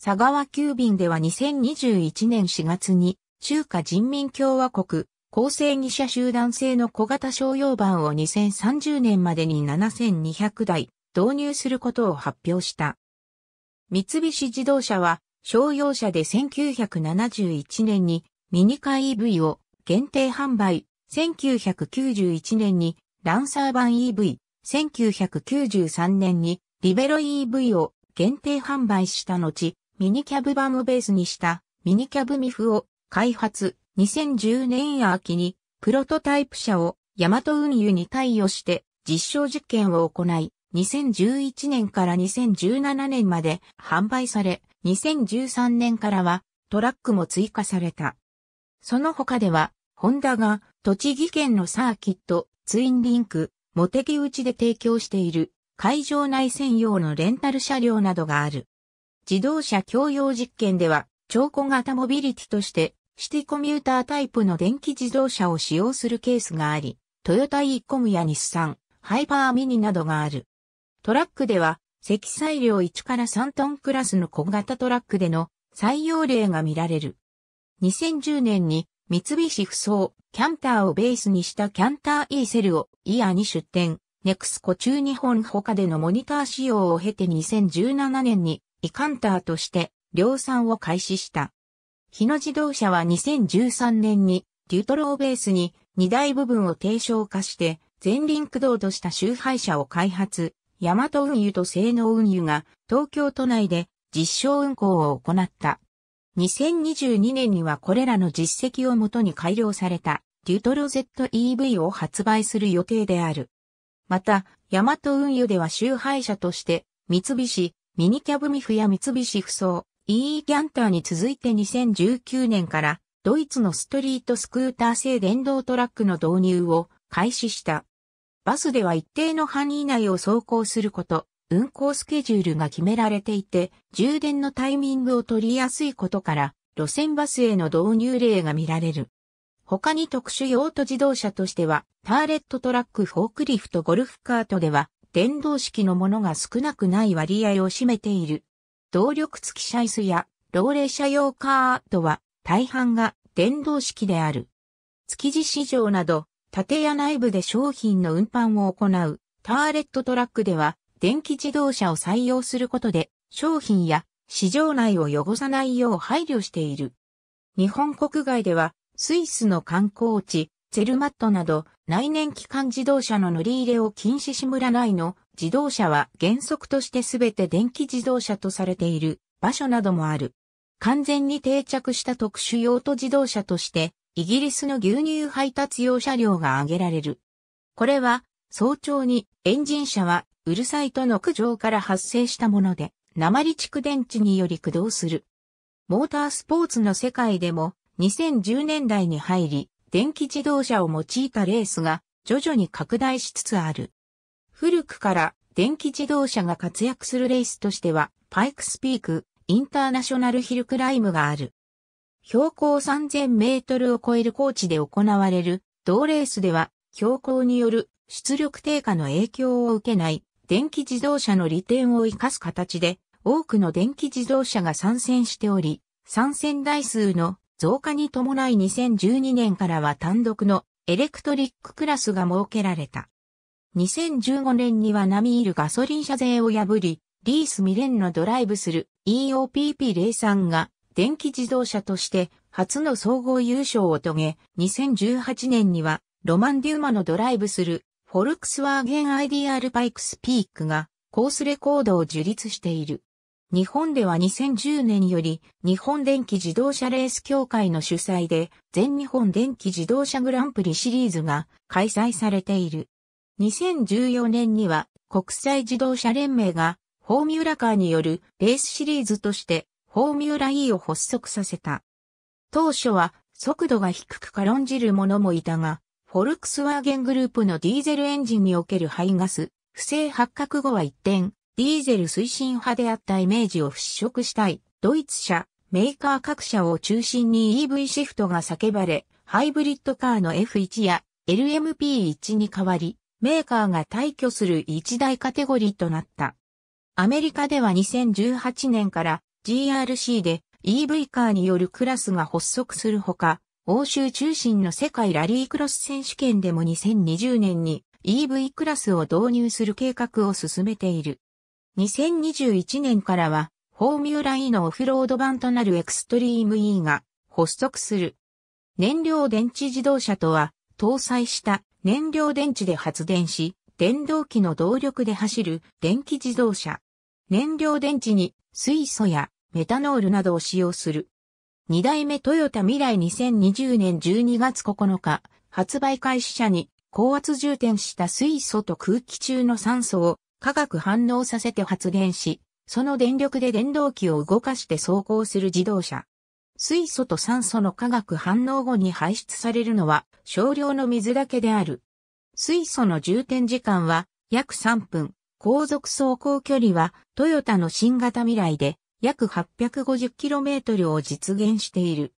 佐川急便では2021年4月に、中華人民共和国、厚生二社集団製の小型商用版を2030年までに7200台導入することを発表した。三菱自動車は商用車で1971年にミニカー EV を限定販売、1991年にランサー版 EV、1993年にリベロ EV を限定販売した後、ミニキャブ版をベースにしたミニキャブミフを開発、2010年秋にプロトタイプ車をヤマト運輸に対応して実証実験を行い、2011年から2017年まで販売され、2013年からはトラックも追加された。その他では、ホンダが栃木県のサーキット、ツインリンク、モテギ内で提供している会場内専用のレンタル車両などがある。自動車共用実験では、超小型モビリティとしてシティコミュータータイプの電気自動車を使用するケースがあり、トヨタイーコムや日産、ハイパーミニなどがある。トラックでは、積載量1から3トンクラスの小型トラックでの採用例が見られる。2010年に三菱不走、キャンターをベースにしたキャンター E セルをイヤーに出展、ネクスコ中日本他でのモニター使用を経て2017年にイカンターとして量産を開始した。日野自動車は2013年にデュトロをベースに2台部分を低床化して前輪駆動とした周配車を開発、ヤマト運輸と西能運輸が東京都内で実証運行を行った。2022年にはこれらの実績をもとに改良されたデュトロ z EV を発売する予定である。また、ヤマト運輸では集配車として三菱、ミニキャブミフや三菱不そ EE キャンターに続いて2019年からドイツのストリートスクーター製電動トラックの導入を開始した。バスでは一定の範囲内を走行すること、運行スケジュールが決められていて、充電のタイミングを取りやすいことから、路線バスへの導入例が見られる。他に特殊用途自動車としては、ターレットトラックフォークリフトゴルフカートでは、電動式のものが少なくない割合を占めている。動力付き車椅子や、老齢者用カートは、大半が電動式である。築地市場など、建屋内部で商品の運搬を行うターレットトラックでは電気自動車を採用することで商品や市場内を汚さないよう配慮している。日本国外ではスイスの観光地ゼルマットなど内燃機関自動車の乗り入れを禁止し村内の自動車は原則として全て電気自動車とされている場所などもある。完全に定着した特殊用途自動車としてイギリスの牛乳配達用車両が挙げられる。これは、早朝にエンジン車はうるさいとの苦情から発生したもので、鉛蓄電池により駆動する。モータースポーツの世界でも2010年代に入り、電気自動車を用いたレースが徐々に拡大しつつある。古くから電気自動車が活躍するレースとしては、パイクスピーク、インターナショナルヒルクライムがある。標高3000メートルを超える高地で行われる同レースでは標高による出力低下の影響を受けない電気自動車の利点を活かす形で多くの電気自動車が参戦しており、参戦台数の増加に伴い2012年からは単独のエレクトリッククラスが設けられた。2015年には並みいるガソリン車税を破り、リース未練のドライブする EOPP03 が電気自動車として初の総合優勝を遂げ、2018年にはロマン・デューマのドライブするフォルクスワーゲン IDR バイクスピークがコースレコードを樹立している。日本では2010年より日本電気自動車レース協会の主催で全日本電気自動車グランプリシリーズが開催されている。2014年には国際自動車連盟がフォーミュラカーによるレースシリーズとしてフォーミュラ E を発足させた。当初は速度が低く軽んじる者もいたが、フォルクスワーゲングループのディーゼルエンジンにおける排ガス、不正発覚後は一転、ディーゼル推進派であったイメージを払拭したい、ドイツ車、メーカー各社を中心に EV シフトが叫ばれ、ハイブリッドカーの F1 や LMP1 に代わり、メーカーが退去する一大カテゴリーとなった。アメリカでは2018年から GRC で EV カーによるクラスが発足するほか、欧州中心の世界ラリークロス選手権でも2020年に EV クラスを導入する計画を進めている。2021年からは、フォーミュラ E のオフロード版となるエクストリーム E が発足する。燃料電池自動車とは、搭載した燃料電池で発電し、電動機の動力で走る電気自動車。燃料電池に水素やメタノールなどを使用する。2代目トヨタ未来2020年12月9日、発売開始者に高圧充填した水素と空気中の酸素を化学反応させて発電し、その電力で電動機を動かして走行する自動車。水素と酸素の化学反応後に排出されるのは少量の水だけである。水素の充填時間は約3分、航続走行距離はトヨタの新型未来で約 850km を実現している。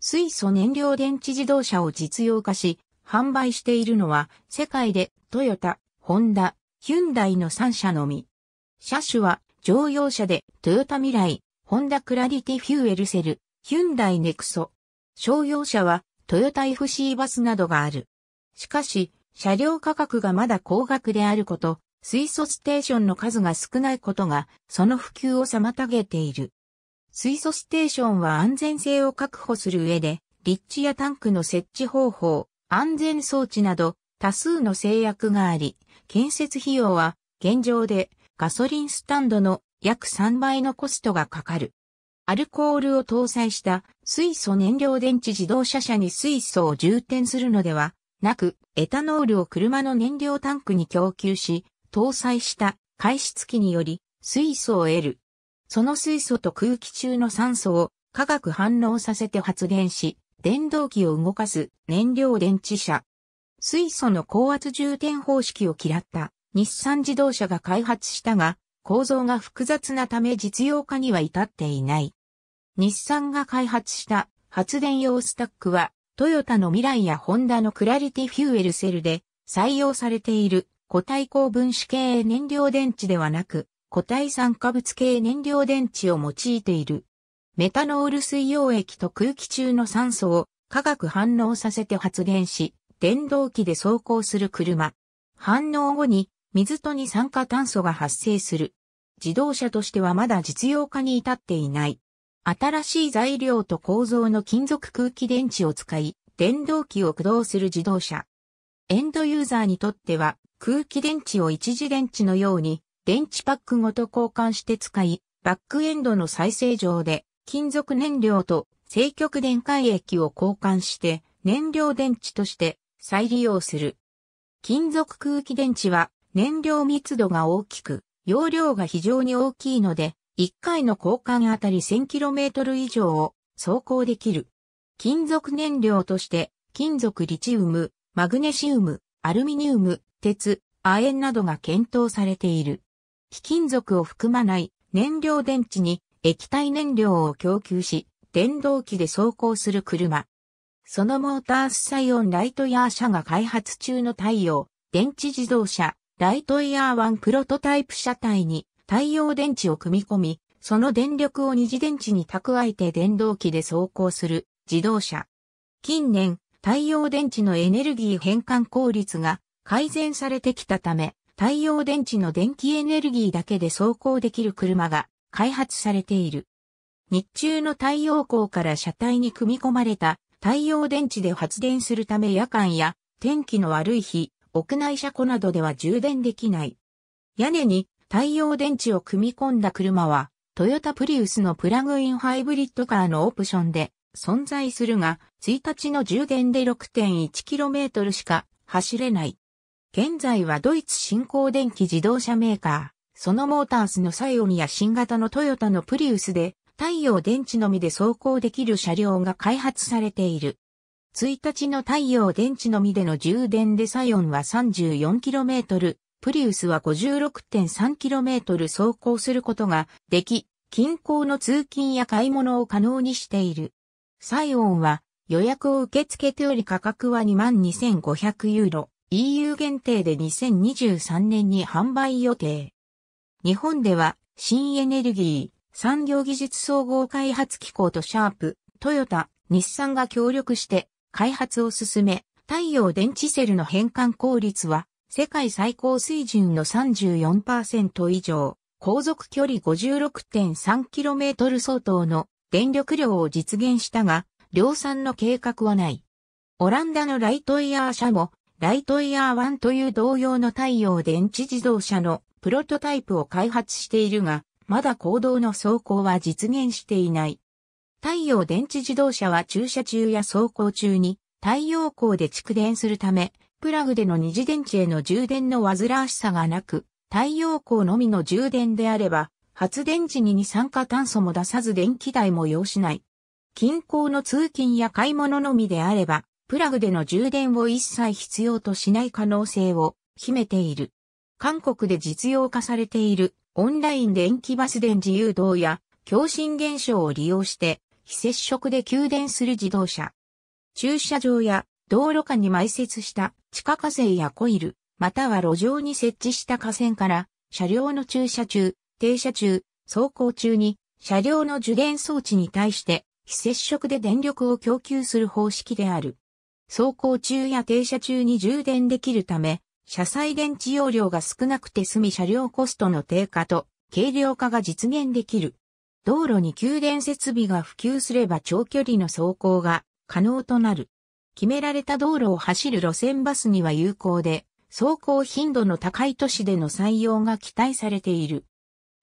水素燃料電池自動車を実用化し、販売しているのは世界でトヨタ、ホンダ、ヒュンダイの3社のみ。車種は乗用車でトヨタ未来、ホンダクラリティフューエルセル、ヒュンダイネクソ。商用車はトヨタ FC バスなどがある。しかし、車両価格がまだ高額であること、水素ステーションの数が少ないことが、その普及を妨げている。水素ステーションは安全性を確保する上で、立地やタンクの設置方法、安全装置など、多数の制約があり、建設費用は、現状で、ガソリンスタンドの約3倍のコストがかかる。アルコールを搭載した水素燃料電池自動車車に水素を充填するのではなく、エタノールを車の燃料タンクに供給し、搭載した開始機により水素を得る。その水素と空気中の酸素を化学反応させて発電し、電動機を動かす燃料電池車。水素の高圧充填方式を嫌った日産自動車が開発したが、構造が複雑なため実用化には至っていない。日産が開発した発電用スタックは、トヨタの未来やホンダのクラリティフューエルセルで採用されている固体高分子系燃料電池ではなく、固体酸化物系燃料電池を用いている。メタノール水溶液と空気中の酸素を化学反応させて発現し、電動機で走行する車。反応後に水と二酸化炭素が発生する。自動車としてはまだ実用化に至っていない。新しい材料と構造の金属空気電池を使い、電動機を駆動する自動車。エンドユーザーにとっては空気電池を一次電池のように電池パックごと交換して使い、バックエンドの再生上で金属燃料と正極電解液を交換して燃料電池として再利用する。金属空気電池は燃料密度が大きく、容量が非常に大きいので、1回の交換あたり 1000km 以上を走行できる。金属燃料として、金属リチウム、マグネシウム、アルミニウム、鉄、亜鉛などが検討されている。貴金属を含まない燃料電池に液体燃料を供給し、電動機で走行する車。そのモータースサイオンライトヤー社が開発中の太陽、電池自動車、ライトイヤー1プロトタイプ車体に太陽電池を組み込み、その電力を二次電池に蓄えて電動機で走行する自動車。近年、太陽電池のエネルギー変換効率が改善されてきたため、太陽電池の電気エネルギーだけで走行できる車が開発されている。日中の太陽光から車体に組み込まれた太陽電池で発電するため夜間や天気の悪い日、屋内車庫などでは充電できない。屋根に太陽電池を組み込んだ車は、トヨタプリウスのプラグインハイブリッドカーのオプションで存在するが、1日の充電で 6.1km しか走れない。現在はドイツ新興電気自動車メーカー、そのモータースのサイオンや新型のトヨタのプリウスで、太陽電池のみで走行できる車両が開発されている。1日の太陽電池のみでの充電でサイオンは 34km、プリウスは 56.3km 走行することができ、近郊の通勤や買い物を可能にしている。サイオンは予約を受け付けており価格は22,500ユーロ。EU 限定で2023年に販売予定。日本では新エネルギー産業技術総合開発機構とシャープ、トヨタ、日産が協力して開発を進め、太陽電池セルの変換効率は世界最高水準の34%以上、航続距離 56.3km 相当の電力量を実現したが、量産の計画はない。オランダのライトイヤー社もライトイヤー1という同様の太陽電池自動車のプロトタイプを開発しているが、まだ行動の走行は実現していない。太陽電池自動車は駐車中や走行中に太陽光で蓄電するため、プラグでの二次電池への充電の煩わしさがなく、太陽光のみの充電であれば、発電時に二酸化炭素も出さず電気代も要しない。近郊の通勤や買い物のみであれば、プラグでの充電を一切必要としない可能性を秘めている。韓国で実用化されているオンライン電気バス電自由動や共振現象を利用して非接触で給電する自動車。駐車場や道路下に埋設した地下火星やコイル、または路上に設置した河川から車両の駐車中、停車中、走行中に車両の受電装置に対して非接触で電力を供給する方式である。走行中や停車中に充電できるため、車載電池容量が少なくて済み車両コストの低下と軽量化が実現できる。道路に給電設備が普及すれば長距離の走行が可能となる。決められた道路を走る路線バスには有効で、走行頻度の高い都市での採用が期待されている。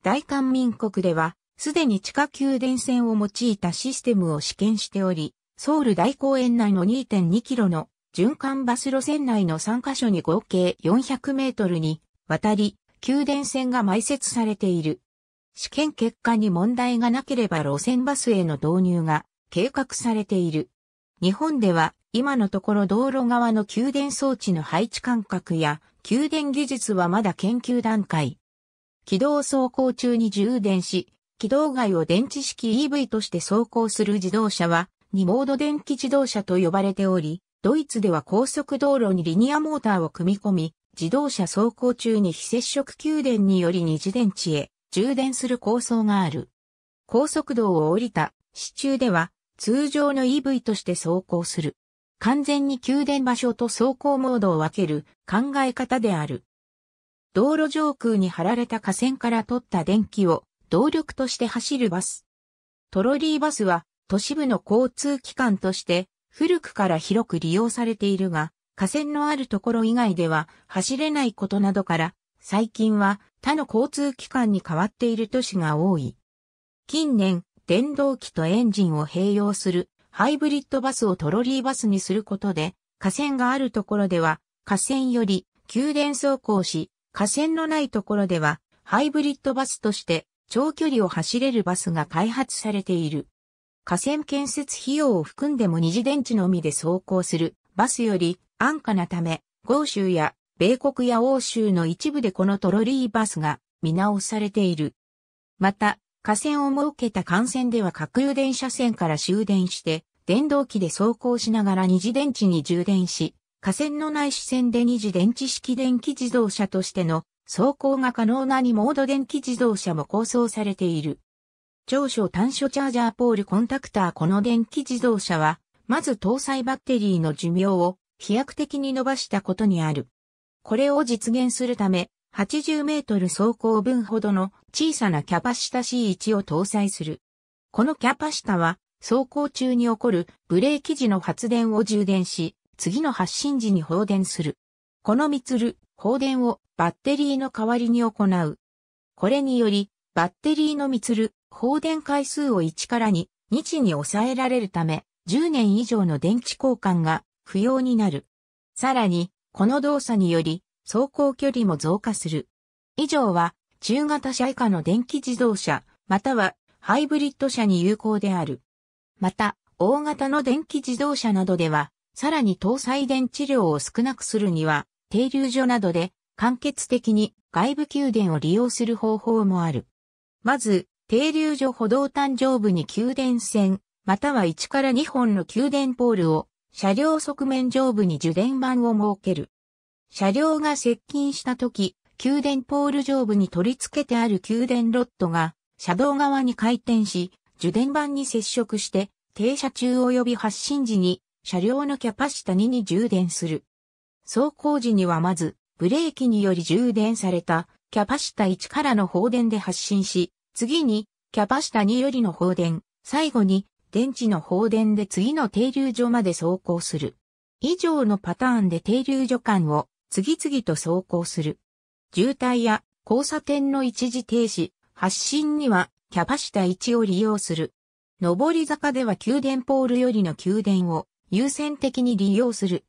大韓民国では、すでに地下給電線を用いたシステムを試験しており、ソウル大公園内の2.2キロの循環バス路線内の3カ所に合計400メートルに渡り、給電線が埋設されている。試験結果に問題がなければ路線バスへの導入が計画されている。日本では今のところ道路側の給電装置の配置間隔や給電技術はまだ研究段階。軌道走行中に充電し、軌道外を電池式 EV として走行する自動車は2モード電気自動車と呼ばれており、ドイツでは高速道路にリニアモーターを組み込み、自動車走行中に非接触給電により二次電池へ充電する構想がある。高速道を降りた市中では通常の EV として走行する。完全に給電場所と走行モードを分ける考え方である。道路上空に張られた架線から取った電気を動力として走るバス。トロリーバスは都市部の交通機関として古くから広く利用されているが、河川のあるところ以外では走れないことなどから、最近は他の交通機関に変わっている都市が多い。近年、電動機とエンジンを併用するハイブリッドバスをトロリーバスにすることで、河川があるところでは、河川より給電走行し、河川のないところでは、ハイブリッドバスとして長距離を走れるバスが開発されている。河川建設費用を含んでも二次電池のみで走行するバスより安価なため、豪州や米国や欧州の一部でこのトロリーバスが見直されている。また、河川を設けた幹線では核油電車線から終電して、電動機で走行しながら二次電池に充電し、河川のない視線で二次電池式電気自動車としての走行が可能な二モード電気自動車も構想されている。長所短所チャージャーポールコンタクターこの電気自動車は、まず搭載バッテリーの寿命を飛躍的に伸ばしたことにある。これを実現するため、80メートル走行分ほどの小さなキャパシタ C1 を搭載する。このキャパシタは、走行中に起こるブレーキ時の発電を充電し、次の発進時に放電する。このミツる、放電をバッテリーの代わりに行う。これにより、バッテリーのミツる、放電回数を1から2、日に抑えられるため、10年以上の電池交換が不要になる。さらに、この動作により、走行距離も増加する。以上は、中型車以下の電気自動車、または、ハイブリッド車に有効である。また、大型の電気自動車などでは、さらに搭載電池量を少なくするには、停留所などで、間欠的に外部給電を利用する方法もある。まず、停留所歩道誕生部に給電線、または1から2本の給電ポールを、車両側面上部に受電板を設ける。車両が接近した時、給電ポール上部に取り付けてある給電ロットが、車道側に回転し、受電板に接触して、停車中及び発進時に、車両のキャパシタ2に充電する。走行時にはまず、ブレーキにより充電された、キャパシタ1からの放電で発進し、次に、キャパ下2よりの放電、最後に、電池の放電で次の停留所まで走行する。以上のパターンで停留所間を次々と走行する。渋滞や交差点の一時停止、発進にはキャパシタ1を利用する。上り坂では給電ポールよりの給電を優先的に利用する。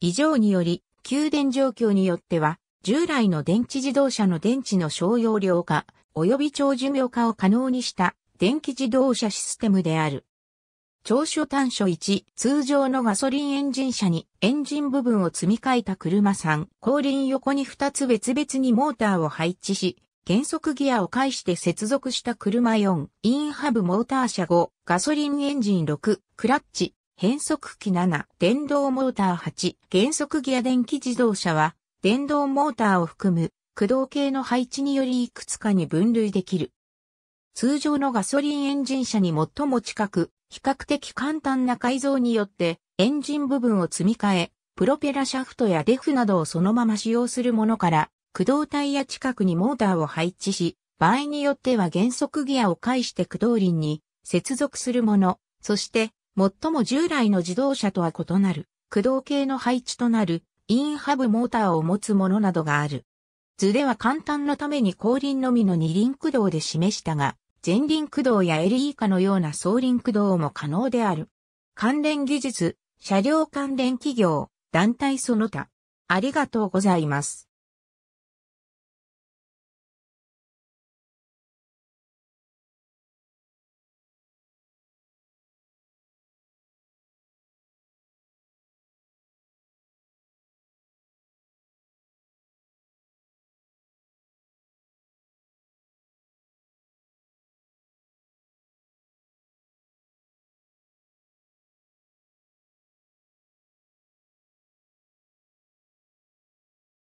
以上により、給電状況によっては、従来の電池自動車の電池の商用量化、及び長寿命化を可能にした電気自動車システムである。長所短所1、通常のガソリンエンジン車にエンジン部分を積み替えた車3、後輪横に2つ別々にモーターを配置し、減速ギアを介して接続した車4、インハブモーター車5、ガソリンエンジン6、クラッチ、変速機7、電動モーター8、減速ギア電気自動車は、電動モーターを含む駆動系の配置によりいくつかに分類できる。通常のガソリンエンジン車に最も近く、比較的簡単な改造によって、エンジン部分を積み替え、プロペラシャフトやデフなどをそのまま使用するものから、駆動体や近くにモーターを配置し、場合によっては減速ギアを介して駆動輪に接続するもの、そして最も従来の自動車とは異なる駆動系の配置となるインハブモーターを持つものなどがある。図では簡単のために後輪のみの二輪駆動で示したが、前輪駆動やエリーカのような総輪駆動も可能である。関連技術、車両関連企業、団体その他。ありがとうございます。